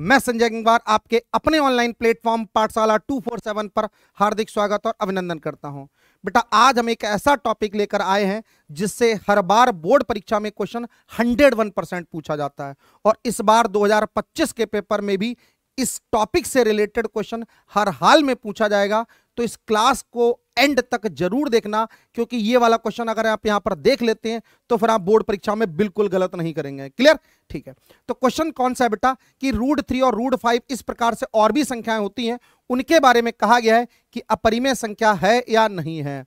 मैं संजय गंगवार आपके अपने ऑनलाइन प्लेटफॉर्म पाठशाला 247 पर हार्दिक स्वागत और अभिनंदन करता हूं बेटा आज हम एक ऐसा टॉपिक लेकर आए हैं जिससे हर बार बोर्ड परीक्षा में क्वेश्चन 101 परसेंट पूछा जाता है और इस बार 2025 के पेपर में भी इस टॉपिक से रिलेटेड क्वेश्चन हर हाल में पूछा जाएगा तो इस क्लास को एंड तक जरूर देखना क्योंकि ये वाला क्वेश्चन अगर आप यहां पर देख लेते हैं तो फिर आप बोर्ड परीक्षा में बिल्कुल गलत नहीं करेंगे क्लियर ठीक है तो क्वेश्चन कौन सा है बेटा कि रूट थ्री और रूट फाइव इस प्रकार से और भी संख्याएं होती हैं उनके बारे में कहा गया है कि अपरिमेय संख्या है या नहीं है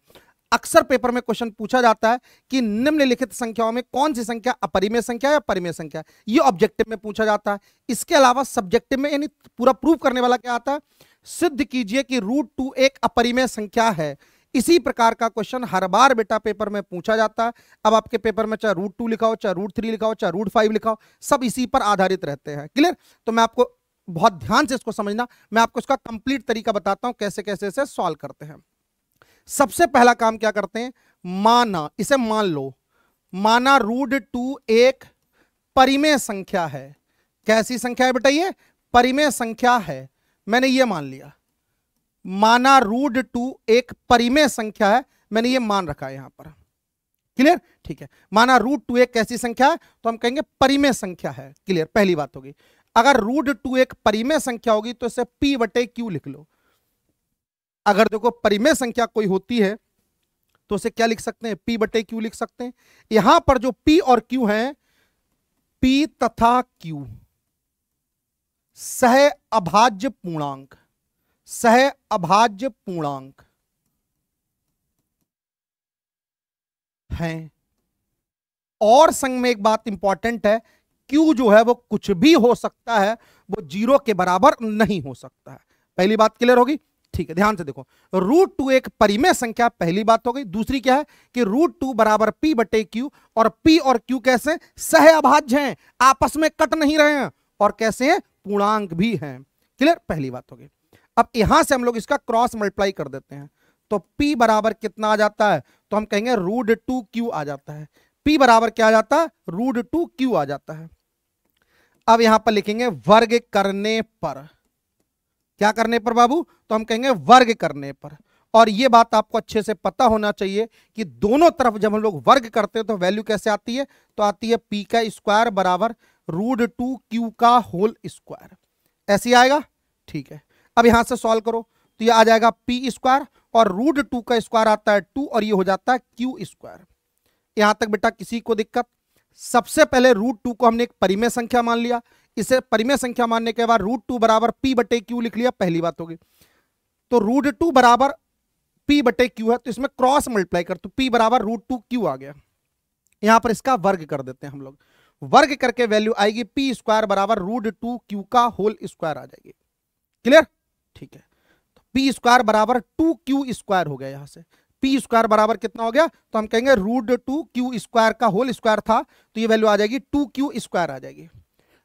अक्सर पेपर में क्वेश्चन पूछा जाता है कि निम्नलिखित संख्याओं में कौन सी संख्या अपरिमेय संख्या या परिमेय संख्या ये ऑब्जेक्टिव में पूछा जाता है इसके अलावा सब्जेक्टिव में यानी पूरा प्रूव करने वाला क्या आता है सिद्ध कीजिए कि रूट टू एक अपरिमेय संख्या है इसी प्रकार का क्वेश्चन हर बार बेटा पेपर में पूछा जाता है अब आपके पेपर में चाहे रूट टू लिखा हो चाहे रूट थ्री लिखा हो चाहे रूट फाइव लिखा हो सब इसी पर आधारित रहते हैं क्लियर तो मैं आपको बहुत ध्यान से इसको समझना मैं आपको इसका कंप्लीट तरीका बताता हूं कैसे कैसे इसे सॉल्व करते हैं सबसे पहला काम क्या करते हैं माना इसे मान लो माना रूट टू एक परिमेय संख्या है कैसी संख्या है बेटा ये परिमेय संख्या है मैंने ये मान लिया माना रूड टू एक परिमेय संख्या है मैंने ये मान रखा है यहां पर क्लियर ठीक है माना रूट टू एक कैसी संख्या है तो हम कहेंगे परिमेय संख्या है क्लियर पहली बात होगी अगर रूट टू एक परिमेय संख्या होगी तो इसे पी बटे क्यू लिख लो अगर देखो परिमेय संख्या कोई होती है तो उसे क्या लिख सकते हैं पी बटे क्यू लिख सकते हैं यहां पर जो पी और क्यू है पी तथा क्यू सह अभाज्य पूर्णांक सह अभाज्य पूर्णांक है और संग में एक बात इंपॉर्टेंट है क्यू जो है वो कुछ भी हो सकता है वो जीरो के बराबर नहीं हो सकता है पहली बात क्लियर होगी ठीक है ध्यान से देखो रूट टू एक परिमेय संख्या पहली बात हो गई दूसरी क्या है कि रूट टू बराबर पी बटे क्यू और पी और क्यू कैसे सह अभाज्य हैं आपस में कट नहीं रहे हैं और कैसे हैं पूर्णांक भी हैं क्लियर पहली बात होगी अब यहां से हम लोग इसका क्रॉस मल्टीप्लाई कर देते हैं तो p बराबर कितना आ जाता है तो हम कहेंगे रूड टू क्यू आ जाता है p बराबर क्या आ जाता है रूड टू क्यू आ जाता है अब यहां पर लिखेंगे वर्ग करने पर क्या करने पर बाबू तो हम कहेंगे वर्ग करने पर और यह बात आपको अच्छे से पता होना चाहिए कि दोनों तरफ जब हम लोग वर्ग करते हैं तो वैल्यू कैसे आती है तो आती है पी का स्क्वायर बराबर रूट टू क्यू का होल स्क्वायर ऐसे आएगा ठीक है अब यहां से सॉल्व करो तो ये आ जाएगा पी स्क्वायर और रूट टू का स्क्वायर आता है टू और ये हो जाता है क्यू स्क्वायर यहां तक बेटा किसी को दिक्कत सबसे पहले रूट टू को हमने एक परिमेय संख्या मान लिया इसे परिमेय संख्या मानने के बाद रूट टू बराबर पी बटे क्यू लिख लिया पहली बात होगी तो रूट टू बराबर पी बटे क्यू है तो इसमें क्रॉस मल्टीप्लाई कर तो पी बराबर रूट टू क्यू आ गया यहां पर इसका वर्ग कर देते हैं हम लोग वर्ग करके वैल्यू आएगी पी स्क्वायर बराबर रूट टू क्यू का होल स्क्वायर आ जाएगी क्लियर ठीक है तो पी स्क्वायर बराबर टू क्यू स्क्वायर हो गया यहां से पी स्क्वायर बराबर कितना हो गया तो हम कहेंगे रूट टू क्यू स्क्वायर का होल स्क्वायर था तो ये वैल्यू आ जाएगी टू क्यू स्क्वायर आ जाएगी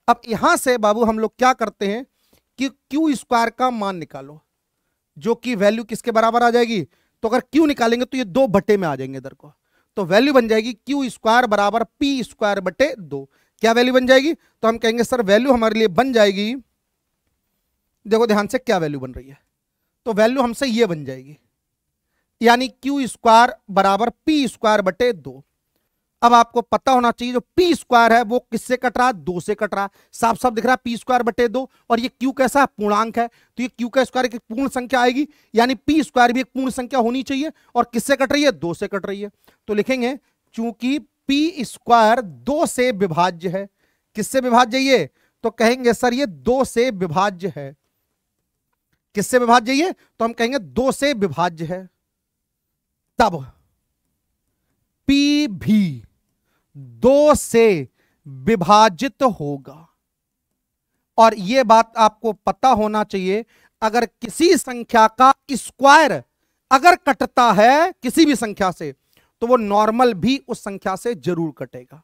अब यहां से बाबू हम लोग क्या करते हैं कि क्यू स्क्वायर का मान निकालो जो कि वैल्यू किसके बराबर आ जाएगी तो अगर क्यू निकालेंगे तो ये दो भट्टे में आ जाएंगे इधर को तो वैल्यू बन जाएगी क्यू स्क्वायर बराबर पी स्क्वायर बटे दो क्या वैल्यू बन जाएगी तो हम कहेंगे सर वैल्यू हमारे लिए बन जाएगी देखो ध्यान से क्या वैल्यू बन रही है तो वैल्यू हमसे ये बन जाएगी यानी क्यू स्क्वायर बराबर पी स्क्वायर बटे दो अब आपको पता होना चाहिए जो पी स्क्वायर है वो किससे कट रहा है दो से कट रहा है साफ साफ दिख रहा है पी स्क्वायर बटे दो और ये क्यू कैसा है पूर्णांक है तो ये क्यू का स्क्वायर एक पूर्ण संख्या आएगी यानी पी स्क्वायर भी एक पूर्ण संख्या होनी चाहिए और किससे कट रही है दो से कट रही है तो लिखेंगे चूंकि पी स्क्वायर दो से विभाज्य है किससे विभाज्य ये तो कहेंगे सर ये दो से विभाज्य है किससे विभाज्य ये तो हम कहेंगे दो से विभाज्य है तब पी भी दो से विभाजित होगा और यह बात आपको पता होना चाहिए अगर किसी संख्या का स्क्वायर अगर कटता है किसी भी संख्या से तो वो नॉर्मल भी उस संख्या से जरूर कटेगा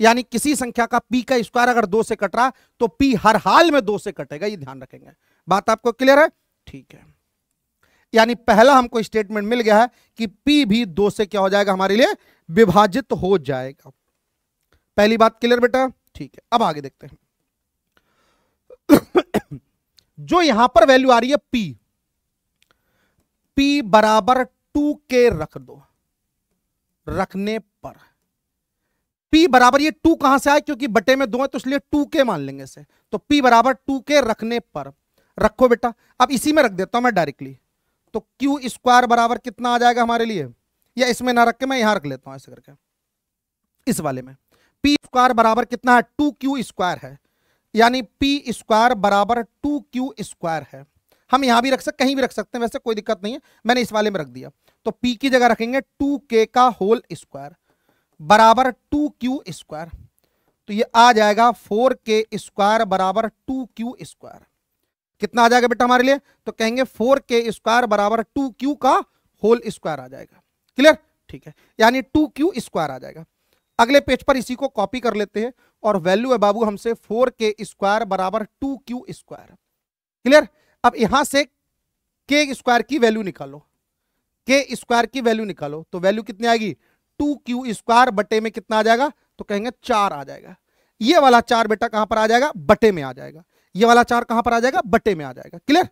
यानी किसी संख्या का पी का स्क्वायर अगर दो से कट रहा तो पी हर हाल में दो से कटेगा ये ध्यान रखेंगे बात आपको क्लियर है ठीक है यानी पहला हमको स्टेटमेंट मिल गया है कि पी भी दो से क्या हो जाएगा हमारे लिए विभाजित हो जाएगा पहली बात क्लियर बेटा ठीक है अब आगे देखते हैं जो यहां पर वैल्यू आ रही है पी पी बराबर टू के रख दो रखने पर P बराबर ये टू कहां से आए क्योंकि बटे में दो है तो इसलिए टू के मान लेंगे से तो पी बराबर टू के रखने पर रखो बेटा अब इसी में रख देता हूं मैं डायरेक्टली तो क्यू स्क्वायर बराबर कितना आ जाएगा हमारे लिए या इसमें ना रख के मैं यहां रख लेता हूं ऐसे करके इस वाले में पी स्क्वायर बराबर कितना है टू क्यू स्क्वायर है यानी पी स्क्वायर बराबर टू क्यू स्क्वायर है हम यहां भी रख सकते कहीं भी रख सकते हैं वैसे कोई दिक्कत नहीं है मैंने इस वाले में रख दिया तो पी की जगह रखेंगे टू के का होल स्क्वायर बराबर टू क्यू स्क्वायर तो ये आ जाएगा फोर के स्क्वायर बराबर टू क्यू स्क्वायर कितना आ जाएगा बेटा हमारे लिए तो कहेंगे फोर के स्क्वायर बराबर टू क्यू का होल स्क्वायर आ जाएगा क्लियर ठीक है यानी टू क्यू स्क्वायर आ जाएगा अगले पेज पर इसी को कॉपी कर लेते हैं और वैल्यू है बाबू हमसे फोर के स्क्वायर बराबर टू क्यू स्क्वायर क्लियर अब यहां से के स्क्वायर की वैल्यू निकालो के स्क्वायर की वैल्यू निकालो तो वैल्यू कितनी आएगी टू क्यू स्क्वायर बटे में कितना आ जाएगा तो कहेंगे चार आ जाएगा ये वाला चार बेटा कहां पर आ जाएगा बटे में आ जाएगा ये वाला चार कहां पर आ जाएगा बटे में आ जाएगा क्लियर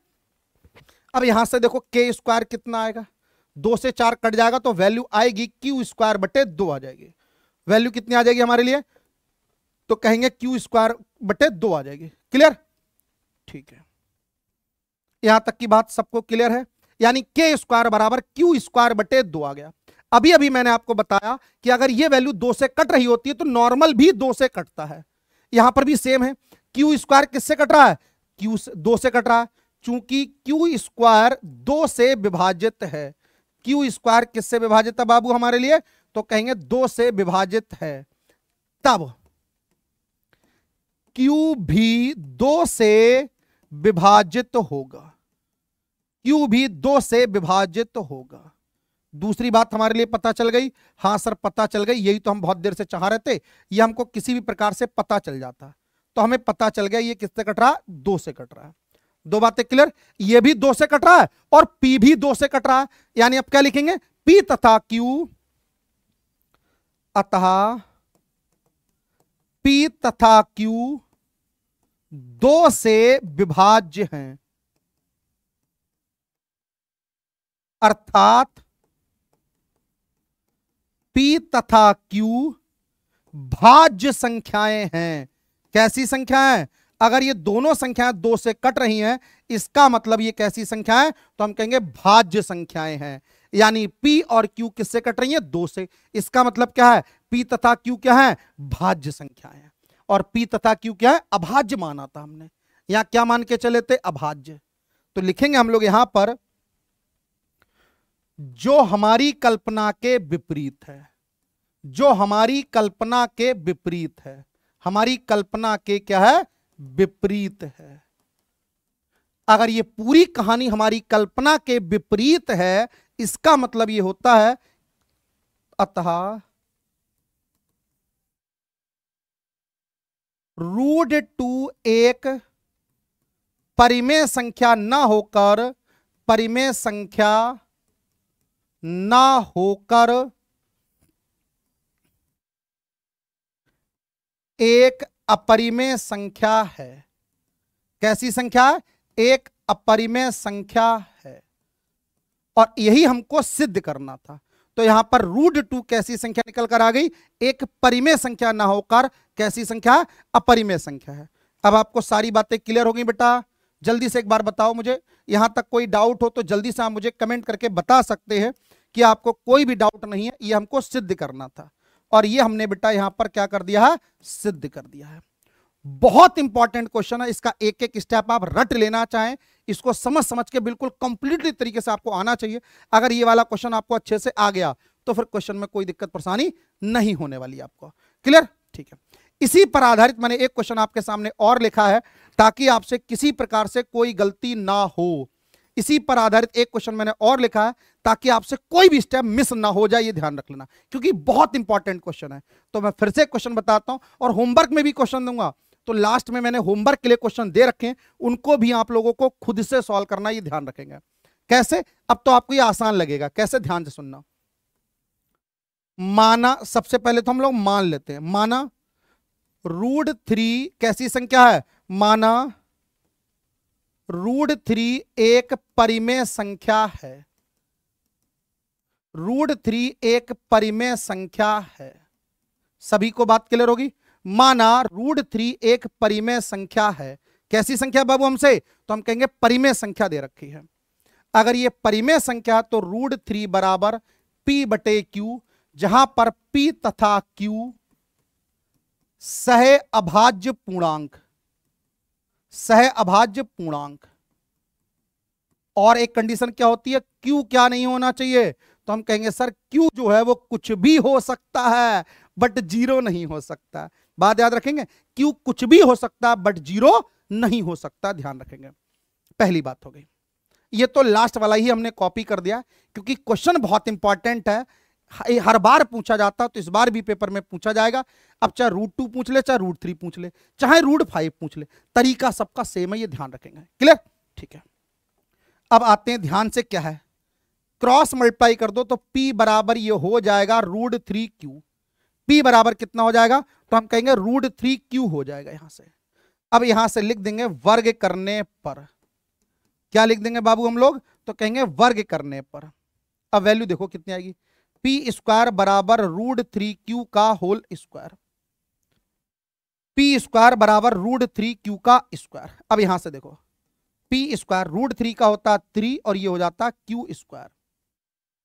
अब यहां से देखो के स्क्वायर कितना आएगा दो से चार कट जाएगा तो वैल्यू आएगी क्यू स्क्वायर बटे दो आ जाएगी वैल्यू कितनी आ जाएगी हमारे लिए तो कहेंगे क्यू स्क्वायर बटे दो आ जाएगी क्लियर ठीक है यहां तक की बात सबको क्लियर है यानी के स्क्वायर बराबर क्यू स्क्वायर बटे दो आ गया अभी अभी मैंने आपको बताया कि अगर ये वैल्यू दो से कट रही होती है तो नॉर्मल भी दो से कटता है यहां पर भी सेम है क्यू स्क्वायर किससे कट रहा है क्यू दो से कट रहा है चूंकि क्यू स्क्वायर दो से विभाजित है क्यू स्क्वायर किससे विभाजित है बाबू हमारे लिए तो कहेंगे दो से विभाजित है तब Q भी दो से विभाजित होगा Q भी दो से विभाजित होगा दूसरी बात हमारे लिए पता चल गई हाँ सर पता चल गई यही तो हम बहुत देर से चाह रहे थे ये हमको किसी भी प्रकार से पता चल जाता तो हमें पता चल गया ये किससे कट रहा दो से कट रहा है दो बातें क्लियर ये भी दो से कट रहा है और पी भी दो से कट रहा है यानी अब क्या लिखेंगे पी तथा क्यू अतः पी तथा क्यू दो से विभाज्य हैं अर्थात पी तथा क्यू भाज्य संख्याएं हैं कैसी संख्याएं अगर ये दोनों संख्याएं दो से कट रही हैं इसका मतलब ये कैसी संख्याएं तो हम कहेंगे भाज्य संख्याएं हैं यानी पी और क्यू किससे कट रही है दो से इसका मतलब क्या है पी तथा Q क्या है भाज्य संख्या हैं और पी तथा Q क्या है अभाज्य माना था हमने यहां क्या मान के चले थे अभाज्य तो लिखेंगे हम लोग यहां पर जो हमारी कल्पना के विपरीत है जो हमारी कल्पना के विपरीत है हमारी कल्पना के क्या है विपरीत है अगर ये पूरी कहानी हमारी कल्पना के विपरीत है इसका मतलब ये होता है अतः रूट टू एक परिमेय संख्या ना होकर परिमेय संख्या ना होकर एक अपरिमेय संख्या है कैसी संख्या है एक अपरिमेय संख्या है और यही हमको सिद्ध करना था तो यहां पर रूट टू कैसी संख्या निकल कर आ गई एक परिमेय संख्या ना होकर कैसी संख्या अपरिमेय संख्या है अब आपको सारी बातें क्लियर हो गई बेटा जल्दी से एक बार बताओ मुझे यहां तक कोई डाउट हो तो जल्दी से आप मुझे कमेंट करके बता सकते हैं कि आपको कोई भी डाउट नहीं है ये हमको सिद्ध करना था और ये हमने बेटा यहां पर क्या कर दिया है सिद्ध कर दिया है बहुत इंपॉर्टेंट क्वेश्चन है इसका एक एक स्टेप आप रट लेना चाहें इसको समझ समझ के बिल्कुल कंप्लीटली तरीके से आपको आना चाहिए अगर ये वाला क्वेश्चन आपको अच्छे से आ गया तो फिर क्वेश्चन में कोई दिक्कत परेशानी नहीं होने वाली आपको क्लियर ठीक है इसी पर आधारित मैंने एक क्वेश्चन आपके सामने और लिखा है ताकि आपसे किसी प्रकार से कोई गलती ना हो इसी पर आधारित एक क्वेश्चन मैंने और लिखा है ताकि आपसे कोई भी स्टेप मिस ना हो जाए ये ध्यान रख लेना क्योंकि बहुत इंपॉर्टेंट क्वेश्चन है तो मैं फिर से क्वेश्चन बताता हूं और होमवर्क में भी क्वेश्चन दूंगा तो लास्ट में मैंने होमवर्क के लिए क्वेश्चन दे रखे उनको भी आप लोगों को खुद से सॉल्व करना ये ध्यान रखेंगे कैसे अब तो आपको ये आसान लगेगा कैसे ध्यान से सुनना माना सबसे पहले तो हम लोग मान लेते हैं माना रूड थ्री कैसी संख्या है माना रूड थ्री एक परिमेय संख्या है रूड थ्री एक परिमेय संख्या है सभी को बात क्लियर होगी माना रूट थ्री एक परिमेय संख्या है कैसी संख्या बाबू हमसे तो हम कहेंगे परिमेय संख्या दे रखी है अगर ये परिमेय संख्या तो रूट थ्री बराबर पी बटे क्यू जहां पर पी तथा क्यू सह अभाज्य पूर्णांक सह अभाज्य पूर्णांक और एक कंडीशन क्या होती है क्यू क्या नहीं होना चाहिए तो हम कहेंगे सर क्यू जो है वो कुछ भी हो सकता है बट जीरो नहीं हो सकता बात याद रखेंगे क्यू कुछ भी हो सकता बट जीरो नहीं हो सकता ध्यान रखेंगे पहली बात हो गई ये तो लास्ट वाला ही हमने कॉपी कर दिया क्योंकि क्वेश्चन बहुत इंपॉर्टेंट है हर बार पूछा जाता तो इस बार भी पेपर में पूछा जाएगा अब चाहे रूट टू पूछ ले चाहे रूट थ्री पूछ ले चाहे रूट फाइव पूछ ले तरीका सबका सेम है ये ध्यान रखेंगे क्लियर ठीक है अब आते हैं ध्यान से क्या है क्रॉस मल्टीप्लाई कर दो तो पी बराबर ये हो जाएगा रूट थ्री क्यू पी बराबर कितना हो जाएगा तो हम कहेंगे रूट थ्री क्यू हो जाएगा यहां से अब यहां से लिख देंगे वर्ग करने पर क्या लिख देंगे बाबू हम लोग तो कहेंगे वर्ग करने पर अब वैल्यू देखो कितनी आएगी पी स्क्वायर बराबर रूट थ्री क्यू का होल स्क्वायर पी स्क्वायर बराबर रूट थ्री क्यू का स्क्वायर अब यहां से देखो पी स्क्वायर रूट थ्री का होता थ्री और ये हो जाता क्यू स्क्वायर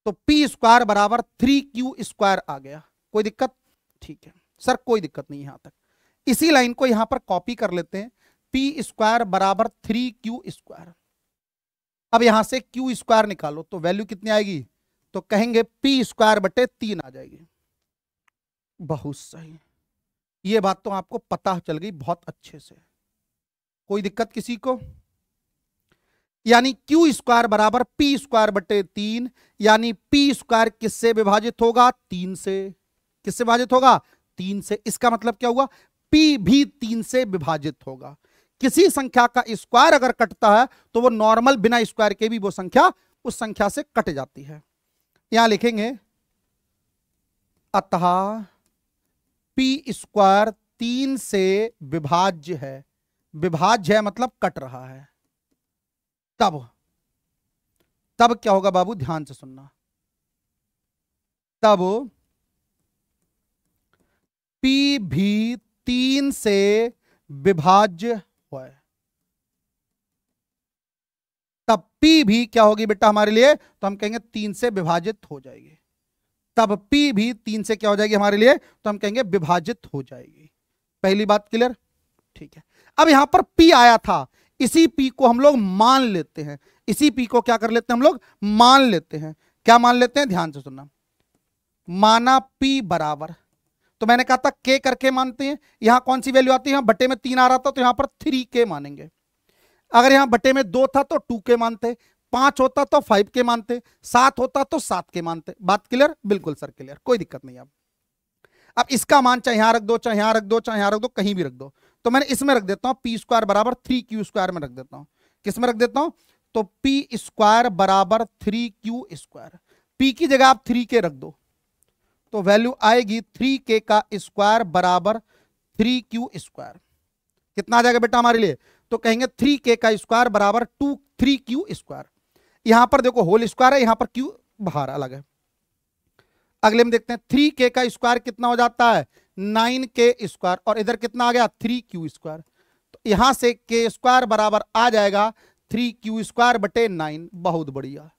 तो पी स्क्वायर बराबर थ्री क्यू स्क्वायर आ गया कोई दिक्कत ठीक है सर कोई दिक्कत नहीं यहां तक इसी लाइन को यहां पर कॉपी कर लेते हैं पी स्क्वायर बराबर थ्री क्यू स्क्वायर अब यहां से क्यू स्क्वायर निकालो तो वैल्यू कितनी आएगी तो कहेंगे पी स्क्वायर बटे तीन आ जाएगी बहुत सही ये बात तो आपको पता चल गई बहुत अच्छे से कोई दिक्कत किसी को यानी क्यू स्क्वायर बराबर पी स्क्वायर बटे तीन यानी पी स्क्वायर किससे विभाजित होगा तीन से किससे विभाजित होगा तीन से इसका मतलब क्या हुआ पी भी तीन से विभाजित होगा किसी संख्या का स्क्वायर अगर कटता है तो वो नॉर्मल बिना स्क्वायर के भी वो संख्या उस संख्या से कट जाती है यहां लिखेंगे अतः पी स्क्वायर तीन से विभाज्य है विभाज्य है मतलब कट रहा है तब तब क्या होगा बाबू ध्यान से सुनना तब पी भी तीन से विभाज्य है तब पी भी क्या होगी बेटा हमारे लिए तो हम कहेंगे तीन से विभाजित हो जाएगी तब पी भी तीन से क्या हो जाएगी हमारे लिए तो हम कहेंगे विभाजित हो जाएगी पहली बात क्लियर ठीक है अब यहां पर पी आया था इसी पी को हम लोग मान लेते हैं इसी पी को क्या कर लेते हैं हम लोग मान लेते हैं क्या मान लेते हैं ध्यान से सुनना माना पी बराबर तो मैंने कहा था के करके मानते हैं यहां कौन सी वैल्यू आती है बटे में तीन आ रहा था तो यहां पर थ्री के मानेंगे अगर यहां बटे में दो था तो टू के मानते पांच होता तो फाइव के मानते सात होता तो सात के मानते बात क्लियर बिल्कुल सर क्लियर कोई दिक्कत नहीं अब अब इसका मान चाहे यहां रख दो चाहे यहां रख दो चाहे यहां रख दो कहीं भी रख दो तो मैंने इसमें रख देता हूं पी स्क्वायर बराबर थ्री क्यू स्क्वायर में रख देता हूं किस में रख देता हूं तो पी स्क्वायर बराबर थ्री क्यू स्क्वायर पी की जगह आप थ्री के रख दो तो वैल्यू आएगी थ्री के का स्क्वायर बराबर थ्री क्यू स्क्वायर कितना आ जाएगा बेटा हमारे लिए तो कहेंगे थ्री के का स्क्वायर बराबर टू थ्री क्यू स्क्वायर यहां पर देखो होल स्क्वायर है यहां पर क्यू बाहर अलग है अगले में देखते हैं थ्री के का स्क्वायर कितना हो जाता है नाइन के स्क्वायर और इधर कितना आ गया थ्री क्यू स्क्वायर तो यहां से के स्क्वायर बराबर आ जाएगा थ्री क्यू स्क्वायर बटे नाइन बहुत बढ़िया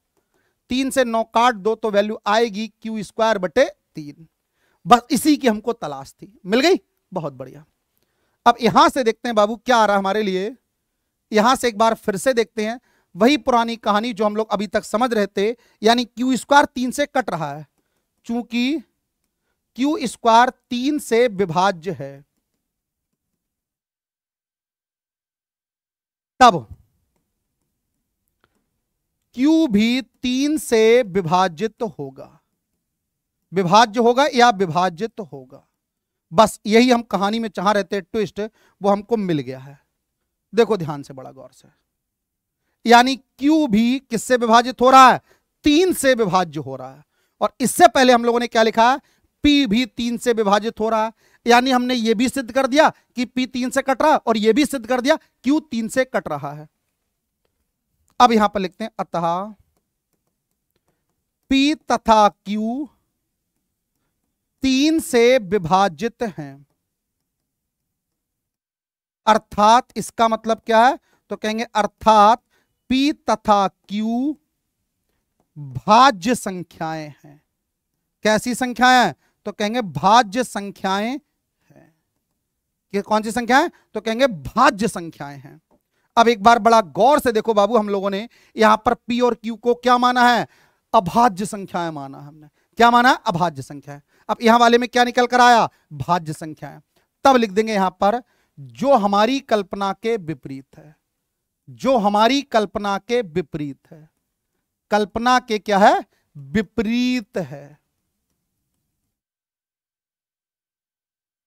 तीन से नौ काट दो तो वैल्यू आएगी क्यू स्क्वायर बटे तीन बस इसी की हमको तलाश थी मिल गई बहुत बढ़िया अब यहां से देखते हैं बाबू क्या आ रहा है हमारे लिए यहां से एक बार फिर से देखते हैं वही पुरानी कहानी जो हम लोग अभी तक समझ रहे थे यानी क्यू स्क्वायर तीन से कट रहा है चूंकि क्यू स्क्वायर तीन से विभाज्य है तब क्यू भी तीन से विभाजित होगा विभाज्य होगा या विभाजित तो होगा बस यही हम कहानी में चाह रहते ट्विस्ट वो हमको मिल गया है देखो ध्यान से बड़ा गौर से यानी क्यू भी किससे विभाजित हो रहा है तीन से विभाज्य हो रहा है और इससे पहले हम लोगों ने क्या लिखा पी भी तीन से विभाजित हो रहा है यानी हमने ये भी सिद्ध कर दिया कि पी तीन से कट रहा है और ये भी सिद्ध कर दिया क्यू तीन से कट रहा है अब यहां पर लिखते हैं अतः पी तथा क्यू तीन से विभाजित हैं अर्थात इसका मतलब क्या है तो कहेंगे अर्थात पी तथा क्यू भाज्य संख्याएं हैं कैसी संख्याएं है तो कहेंगे भाज्य संख्याएं हैं ये कौन सी संख्याएं तो कहेंगे भाज्य संख्याएं हैं अब एक बार बड़ा गौर से देखो बाबू हम लोगों ने यहां पर पी और क्यू को क्या माना है अभाज्य संख्याएं माना हमने क्या माना अभाज्य संख्या है अब यहां वाले में क्या निकल कर आया भाज्य संख्या तब लिख देंगे यहां पर जो हमारी कल्पना के विपरीत है जो हमारी कल्पना के विपरीत है कल्पना के क्या है विपरीत है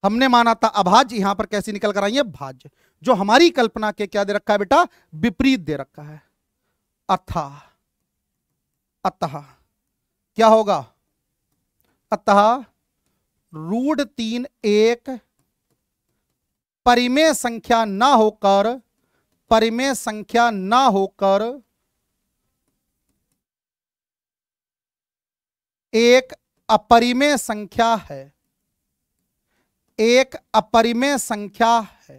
हमने माना था अभाज्य यहां पर कैसी निकल कर आई है भाज्य जो हमारी कल्पना के क्या दे रखा है बेटा विपरीत दे रखा है अथा अतः क्या होगा अतः रूट तीन एक परिमेय संख्या ना होकर परिमेय संख्या ना होकर एक अपरिमेय संख्या है एक अपरिमेय संख्या है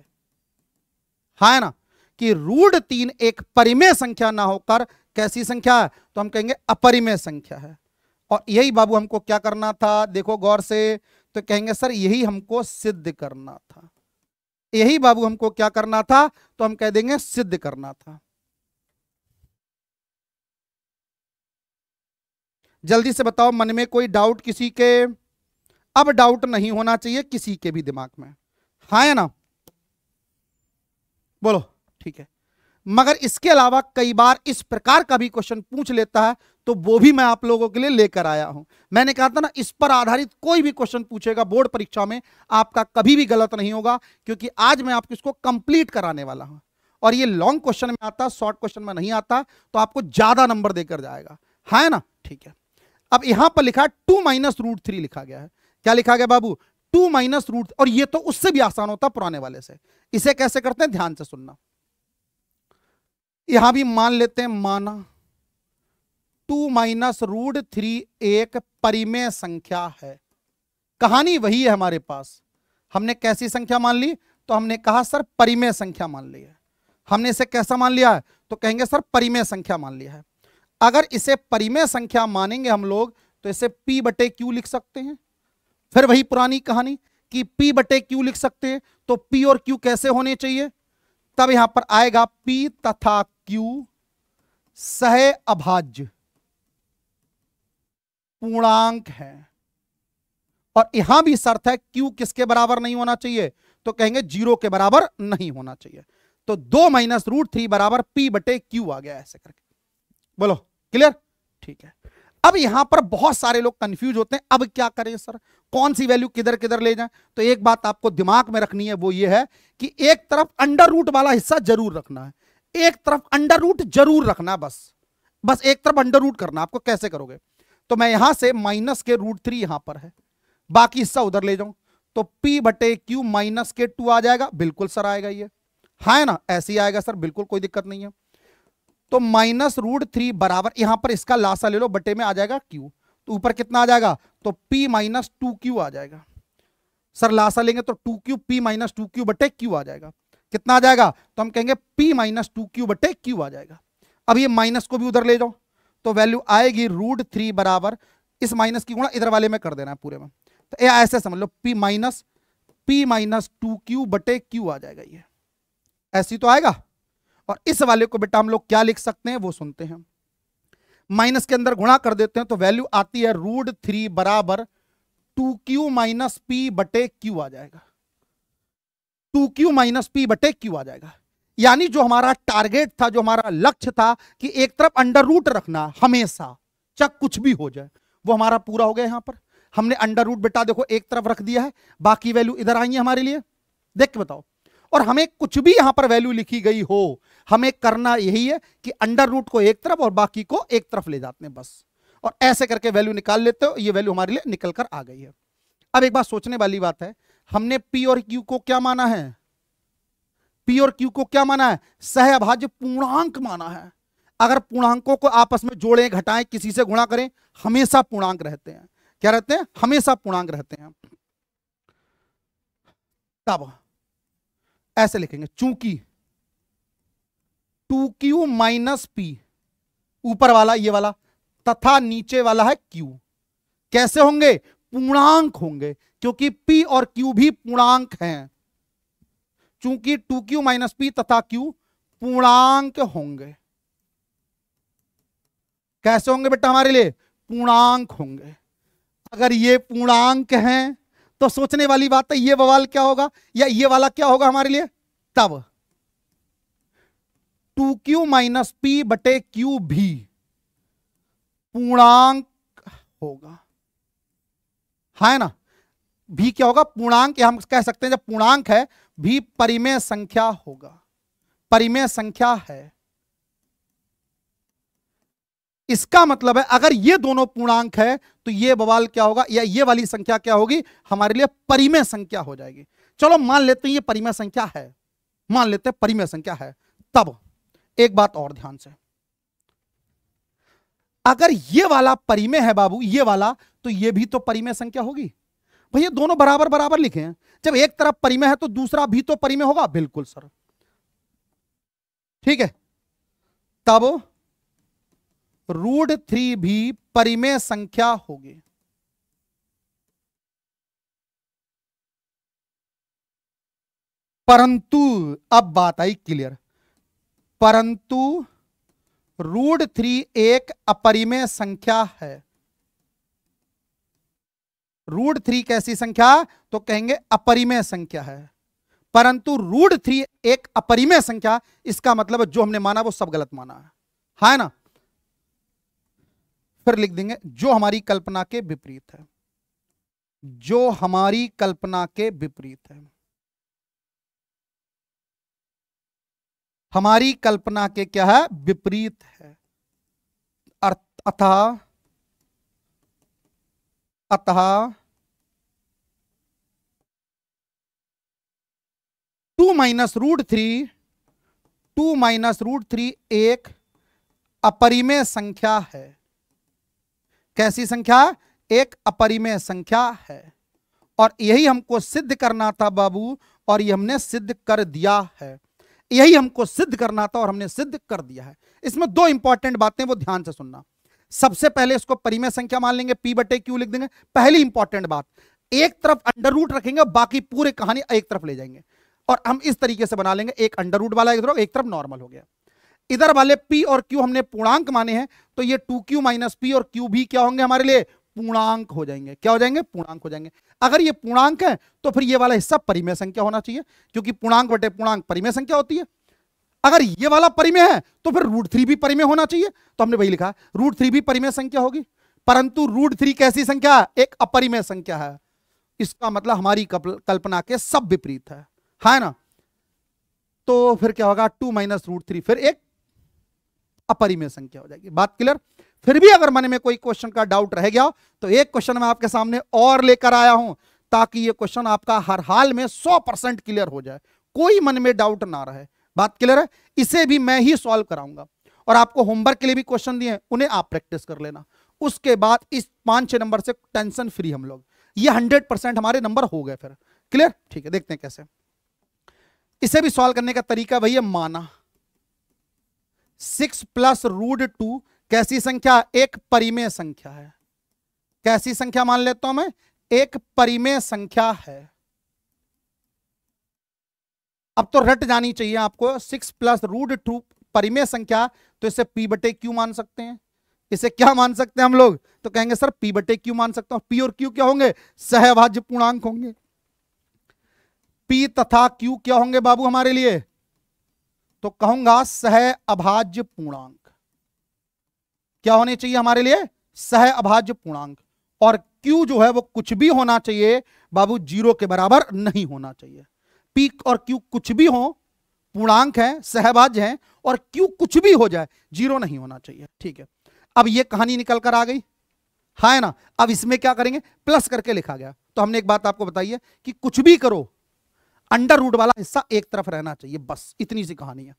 हा है ना कि रूढ़ तीन एक परिमेय संख्या ना होकर कैसी संख्या है तो हम कहेंगे अपरिमेय संख्या है और यही बाबू हमको क्या करना था देखो गौर से तो कहेंगे सर यही हमको सिद्ध करना था यही बाबू हमको क्या करना था तो हम कह देंगे सिद्ध करना था जल्दी से बताओ मन में कोई डाउट किसी के अब डाउट नहीं होना चाहिए किसी के भी दिमाग में हा है ना बोलो ठीक है मगर इसके अलावा कई बार इस प्रकार का भी क्वेश्चन पूछ लेता है तो वो भी मैं आप लोगों के लिए लेकर आया हूं मैंने कहा था ना इस पर आधारित कोई भी क्वेश्चन पूछेगा बोर्ड परीक्षा में आपका कभी भी गलत नहीं होगा क्योंकि आज मैं आपको इसको कंप्लीट कराने वाला हूं और ये लॉन्ग क्वेश्चन में आता शॉर्ट क्वेश्चन में नहीं आता तो आपको ज्यादा नंबर देकर जाएगा है ना ठीक है अब यहां पर लिखा टू माइनस रूट थ्री लिखा गया है क्या लिखा गया बाबू टू माइनस रूट और ये तो उससे भी आसान होता पुराने वाले से इसे कैसे करते हैं ध्यान से सुनना यहां भी मान लेते हैं माना टू माइनस रूट थ्री एक परिमेय संख्या है कहानी वही है हमारे पास हमने कैसी संख्या मान ली तो हमने कहा सर परिमेय संख्या मान ली है हमने इसे कैसा मान लिया है तो कहेंगे सर परिमेय संख्या मान लिया है अगर इसे परिमेय संख्या मानेंगे हम लोग तो इसे पी बटे क्यू लिख सकते हैं फिर वही पुरानी कहानी कि पी बटे क्यू लिख सकते हैं तो पी और क्यू कैसे होने चाहिए तब यहां पर आएगा पी तथा क्यू सह अभाज्य पूर्णांक है और यहां भी शर्त है क्यू किसके बराबर नहीं होना चाहिए तो कहेंगे जीरो के बराबर नहीं होना चाहिए तो दो माइनस रूट थ्री बराबर पी बटे क्यू आ गया ऐसे करके बोलो क्लियर ठीक है अब यहां पर बहुत सारे लोग कंफ्यूज होते हैं अब क्या करें सर कौन सी वैल्यू किधर किधर ले जाएं तो एक बात आपको दिमाग में रखनी है वो ये है कि एक तरफ अंडर रूट वाला हिस्सा जरूर रखना है एक तरफ अंडर रूट जरूर रखना बस बस एक तरफ अंडर रूट करना आपको कैसे करोगे तो मैं यहां से माइनस के रूट थ्री यहां पर है बाकी हिस्सा उधर ले जाऊं तो पी बटे क्यू माइनस के टू आ जाएगा बिल्कुल सर आएगा ये हाँ, है ना ऐसे ही आएगा सर बिल्कुल कोई दिक्कत नहीं है तो माइनस रूट थ्री बराबर यहां पर इसका लासा ले लो बटे में आ जाएगा क्यू तो ऊपर कितना आ जाएगा तो पी माइनस टू क्यू आ जाएगा सर लासा लेंगे तो two q p minus two q बटे क्यू आ जाएगा कितना आ जाएगा तो हम कहेंगे पी माइनस टू क्यू बटे क्यू आ जाएगा अब ये माइनस को भी उधर ले जाओ तो वैल्यू आएगी रूट थ्री बराबर इस माइनस की गुणा इधर वाले में कर देना है पूरे में तो ऐसे समझ लो p minus p minus two q बटे क्यू आ जाएगा ये ऐसी तो आएगा और इस वाले को बेटा हम लोग क्या लिख सकते हैं वो सुनते हैं माइनस के अंदर गुणा कर देते हैं तो वैल्यू आती है रूट थ्री बराबर टू क्यू माइनस पी बटे क्यू आ जाएगा टू क्यू माइनस पी बटे क्यू आ जाएगा यानी जो हमारा टारगेट था जो हमारा लक्ष्य था कि एक तरफ अंडर रूट रखना हमेशा चाहे कुछ भी हो जाए वो हमारा पूरा हो गया यहां पर हमने अंडर रूट बेटा देखो एक तरफ रख दिया है बाकी वैल्यू इधर आई है हमारे लिए देख के बताओ और हमें कुछ भी यहां पर वैल्यू लिखी गई हो हमें करना यही है कि अंडर रूट को एक तरफ और बाकी को एक तरफ ले जाते हैं बस और ऐसे करके वैल्यू निकाल लेते हो ये वैल्यू हमारे लिए निकल कर आ गई है अब एक बात सोचने वाली बात है हमने पी और क्यू को क्या माना है पी और क्यू को क्या माना है सह अभाज्य पूर्णांक माना है अगर पूर्णांकों को आपस में जोड़ें घटाएं किसी से गुणा करें हमेशा पूर्णांक रहते हैं क्या रहते हैं हमेशा पूर्णांक रहते हैं तब ऐसे लिखेंगे चूंकि टू क्यू माइनस पी ऊपर वाला ये वाला तथा नीचे वाला है क्यू कैसे होंगे पूर्णांक होंगे क्योंकि पी और क्यू भी पूर्णांक हैं चूंकि टू क्यू माइनस पी तथा क्यू पूर्णांक होंगे कैसे होंगे बेटा हमारे लिए पूर्णांक होंगे अगर ये पूर्णांक हैं तो सोचने वाली बात है ये बवाल क्या होगा या ये वाला क्या होगा हमारे लिए तब टू क्यू माइनस पी बटे क्यू भी पूर्णांक होगा है ना भी क्या होगा पूर्णांक हम कह सकते हैं जब पूर्णांक है भी परिमेय संख्या होगा परिमेय संख्या है इसका मतलब है अगर ये दोनों पूर्णांक है तो ये बवाल क्या होगा या ये वाली संख्या क्या होगी हमारे लिए परिमेय संख्या हो जाएगी चलो मान लेते हैं ये परिमेय संख्या है मान लेते हैं परिमेय संख्या है तब एक बात और ध्यान से अगर ये वाला परिमेय है बाबू ये वाला तो ये भी तो परिमेय संख्या होगी भैया दोनों बराबर बराबर लिखे हैं जब एक तरफ परिमेय है तो दूसरा भी तो परिमेय होगा बिल्कुल सर ठीक है तब रूट थ्री भी परिमेय संख्या होगी परंतु अब बात आई क्लियर परंतु रूट थ्री एक अपरिमेय संख्या है रूट थ्री कैसी संख्या तो कहेंगे अपरिमेय संख्या है परंतु रूट थ्री एक अपरिमेय संख्या इसका मतलब जो हमने माना वो सब गलत माना है हाँ ना फिर लिख देंगे जो हमारी कल्पना के विपरीत है जो हमारी कल्पना के विपरीत है हमारी कल्पना के क्या है विपरीत है अर्थात अतः two minus root three two minus root three एक अपरिमेय संख्या है कैसी संख्या एक अपरिमेय संख्या है और यही हमको सिद्ध करना था बाबू और ये हमने सिद्ध कर दिया है यही हमको सिद्ध करना था और हमने सिद्ध कर दिया है इसमें दो इंपॉर्टेंट बातें वो ध्यान से सुनना सबसे पहले इसको परिमय संख्या मान लेंगे पी बटे क्यू लिख देंगे पहली इंपॉर्टेंट बात एक तरफ अंडर रूट रखेंगे बाकी पूरे कहानी एक तरफ ले जाएंगे और हम इस तरीके से बना लेंगे एक अंडर रूट वाला एक तरफ एक तरफ नॉर्मल हो गया इधर वाले पी और क्यू हमने पूर्णांक माने हैं तो ये टू क्यू माइनस पी और क्यू भी क्या होंगे हमारे लिए पूर्णांक हो जाएंगे क्या हो जाएंगे पूर्णांक हो जाएंगे अगर ये पूर्णांक है तो फिर ये वाला हिस्सा परिमेय संख्या होना चाहिए क्योंकि पूर्णांक बटे पूर्णांक परिमेय संख्या होती है अगर ये वाला परिमेय है तो फिर रूट थ्री भी परिमेय होना चाहिए तो हमने वही लिखा रूट थ्री भी परिमेय संख्या होगी परंतु रूट थ्री कैसी संख्या है एक अपरिमेय संख्या है इसका मतलब हमारी कल्पना के सब विपरीत है है ना तो फिर क्या होगा टू माइनस रूट थ्री फिर एक अपरिमेय संख्या हो जाएगी बात क्लियर फिर भी अगर मन में कोई क्वेश्चन का डाउट रह गया तो एक क्वेश्चन मैं आपके सामने और लेकर आया हूं ताकि ये क्वेश्चन आपका हर हाल में सौ परसेंट क्लियर हो जाए कोई मन में डाउट ना रहे बात क्लियर है इसे भी मैं ही सॉल्व कराऊंगा और आपको होमवर्क के लिए भी क्वेश्चन दिए उन्हें आप प्रैक्टिस कर लेना उसके बाद इस पांच छह नंबर से टेंशन फ्री हम लोग ये हंड्रेड परसेंट हमारे नंबर हो गए फिर क्लियर ठीक है देखते हैं कैसे इसे भी सॉल्व करने का तरीका भैया माना सिक्स प्लस रूट टू कैसी संख्या एक परिमेय संख्या है कैसी संख्या मान लेता हूं मैं एक परिमेय संख्या है अब तो रट जानी चाहिए आपको सिक्स प्लस रूट टू परिमेय संख्या तो इसे पी बटे क्यू मान सकते हैं इसे क्या मान सकते हैं हम लोग तो कहेंगे सर पी बटे क्यू मान सकते हैं पी और क्यू क्या होंगे सहभाज्य पूर्णांक होंगे पी तथा क्यू क्या होंगे बाबू हमारे लिए तो कहूंगा सह अभाज्य पूर्णांक क्या होने चाहिए हमारे लिए सह अभाज्य पूर्णांक और क्यू जो है वो कुछ भी होना चाहिए बाबू जीरो के बराबर नहीं होना चाहिए पीक और क्यू कुछ भी हो पूर्णांक है सहभाज्य है और क्यू कुछ भी हो जाए जीरो नहीं होना चाहिए ठीक है अब ये कहानी निकल कर आ गई हाँ है ना अब इसमें क्या करेंगे प्लस करके लिखा गया तो हमने एक बात आपको बताई है कि कुछ भी करो अंडर रूट वाला हिस्सा एक तरफ रहना चाहिए बस इतनी सी कहानी है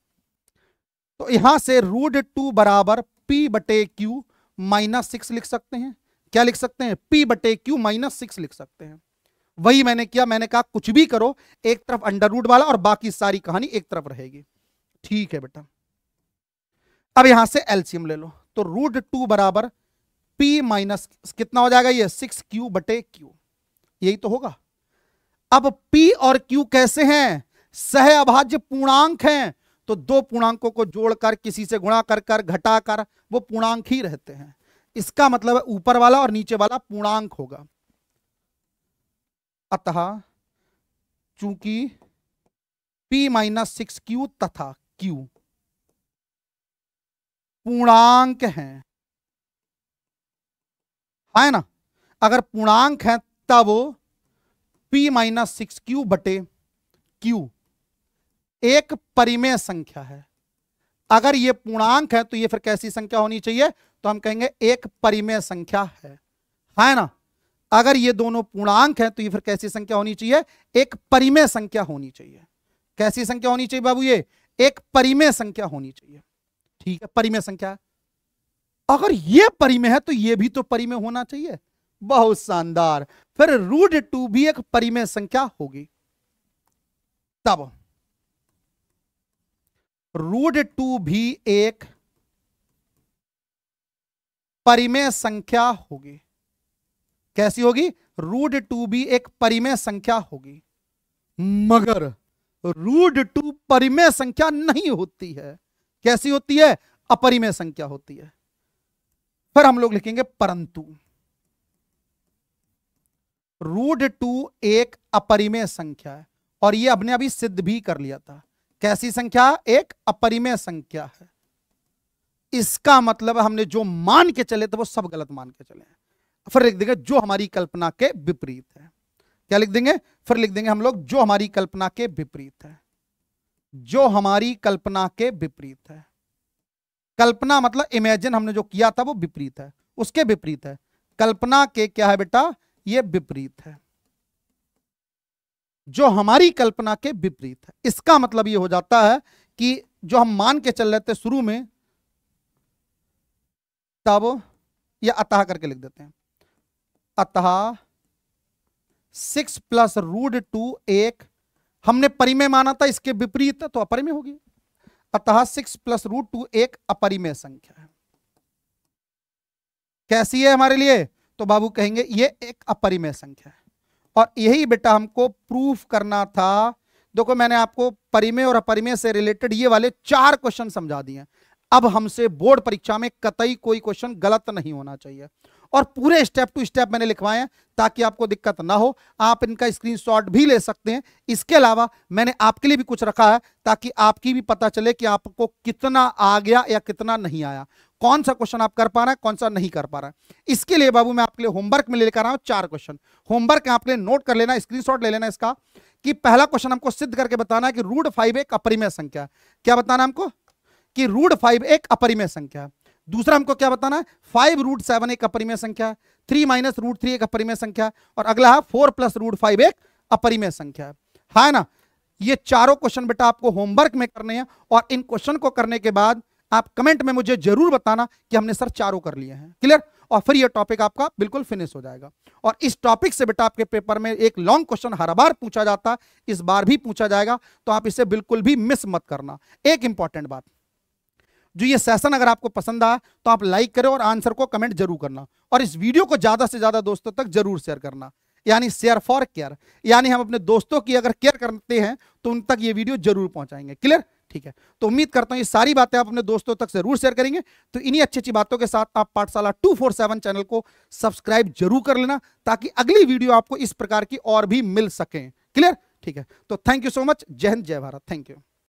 तो यहां से रूट टू बराबर पी बटे क्यू माइनस सिक्स लिख सकते हैं क्या लिख सकते हैं पी बटे क्यू माइनस सिक्स लिख सकते हैं वही मैंने किया मैंने कहा कुछ भी करो एक तरफ अंडर रूट वाला और बाकी सारी कहानी एक तरफ रहेगी ठीक है बेटा अब यहां से एलसीएम ले लो तो रूट टू बराबर पी माइनस कितना हो जाएगा ये सिक्स क्यू बटे क्यू यही तो होगा अब पी और क्यू कैसे हैं सह अभाज्य पूर्णांक हैं तो दो पूर्णांकों को जोड़कर किसी से गुणा कर कर घटा कर वो पूर्णांक ही रहते हैं इसका मतलब ऊपर वाला और नीचे वाला पूर्णांक होगा अतः चूंकि p माइनस सिक्स क्यू तथा q पूर्णांक हैं है ना अगर पूर्णांक है तब p माइनस सिक्स क्यू बटे क्यू एक परिमेय संख्या है अगर यह पूर्णांक है तो यह फिर कैसी संख्या होनी चाहिए तो हम कहेंगे एक परिमेय संख्या है है ना अगर ये दोनों पूर्णांक हैं तो ये फिर कैसी संख्या होनी चाहिए एक परिमेय संख्या होनी चाहिए कैसी संख्या होनी चाहिए बाबू ये एक परिमेय संख्या होनी चाहिए ठीक है परिमेय संख्या अगर ये परिमेय है तो ये भी तो परिमेय होना चाहिए बहुत शानदार फिर रूट टू भी एक परिमेय संख्या होगी तब रूट टू भी एक परिमेय संख्या होगी कैसी होगी रूड टू भी एक परिमेय संख्या होगी मगर रूड टू परिमेय संख्या नहीं होती है कैसी होती है अपरिमेय संख्या होती है फिर हम लोग लिखेंगे परंतु रूड टू एक अपरिमेय संख्या है और ये अपने अभी सिद्ध भी कर लिया था कैसी संख्या एक अपरिमेय संख्या है इसका मतलब हमने जो मान के चले थे वो सब गलत मान के चले हैं फिर लिख देंगे जो हमारी कल्पना के विपरीत है क्या लिख देंगे फिर लिख देंगे हम लोग जो हमारी कल्पना के विपरीत है जो हमारी कल्पना के विपरीत है कल्पना मतलब इमेजिन हमने जो किया था वो विपरीत है उसके विपरीत है कल्पना के क्या है बेटा ये विपरीत है जो हमारी कल्पना के विपरीत है इसका मतलब ये हो जाता है कि जो हम मान के चल रहे थे शुरू में तब यह अतः करके लिख देते हैं अतः सिक्स प्लस रूड टू एक हमने परिमेय माना था इसके विपरीत तो अपरिमेय होगी अतः सिक्स प्लस रूट टू एक अपरिमेय संख्या है कैसी है हमारे लिए तो बाबू कहेंगे ये एक अपरिमेय संख्या है और यही बेटा हमको प्रूफ करना था देखो मैंने आपको परिमेय और अपरिमेय से रिलेटेड ये वाले चार क्वेश्चन समझा दिए अब हमसे बोर्ड परीक्षा में कतई कोई क्वेश्चन गलत नहीं होना चाहिए और पूरे स्टेप टू स्टेप मैंने लिखवाए हैं ताकि आपको दिक्कत ना हो आप इनका स्क्रीनशॉट भी ले सकते हैं इसके अलावा मैंने आपके लिए भी कुछ रखा है ताकि आपकी भी पता चले कि आपको कितना आ गया या कितना नहीं आया कौन सा क्वेश्चन आप कर पा रहे हैं कौन सा नहीं कर पा रहा है इसके लिए बाबू मैं आपके लिए होमवर्क में लेकर आ रहा हूँ चार क्वेश्चन होमवर्क आपके लिए नोट कर लेना शॉट ले लेना इसका कि पहला क्वेश्चन हमको सिद्ध करके बताना है कि रूट फाइव एक अपरिमय संख्या क्या बताना हमको कि रूट फाइव एक अपरिमय संख्या है दूसरा हमको क्या बताना है फाइव रूट सेवन एक अपरिमेय संख्या थ्री माइनस रूट थ्री एक अपरिमेय संख्या और अगला है फोर प्लस रूट फाइव एक अपरिमेय संख्या है हाँ ना ये चारों क्वेश्चन बेटा आपको होमवर्क में करने हैं और इन क्वेश्चन को करने के बाद आप कमेंट में मुझे जरूर बताना कि हमने सर चारों कर लिए हैं क्लियर और फिर यह टॉपिक आपका बिल्कुल फिनिश हो जाएगा और इस टॉपिक से बेटा आपके पेपर में एक लॉन्ग क्वेश्चन हर बार पूछा जाता है इस बार भी पूछा जाएगा तो आप इसे बिल्कुल भी मिस मत करना एक इंपॉर्टेंट बात जो ये सेशन अगर आपको पसंद आया तो आप लाइक करें और आंसर को कमेंट जरूर करना और इस वीडियो को ज़्यादा से ज़्यादा दोस्तों तक जरूर शेयर करना यानी शेयर फॉर केयर यानी हम अपने दोस्तों की अगर केयर करते हैं तो उन तक ये वीडियो जरूर पहुंचाएंगे क्लियर ठीक है तो उम्मीद करता हूं ये सारी बातें आप अपने दोस्तों तक जरूर शेयर करेंगे तो इन्हीं अच्छी अच्छी बातों के साथ आप Pathshala two four seven channel को सब्सक्राइब जरूर कर लेना ताकि अगली वीडियो आपको इस प्रकार की और भी मिल सके क्लियर ठीक है तो थैंक यू सो मच जय हिंद जय भारत थैंक यू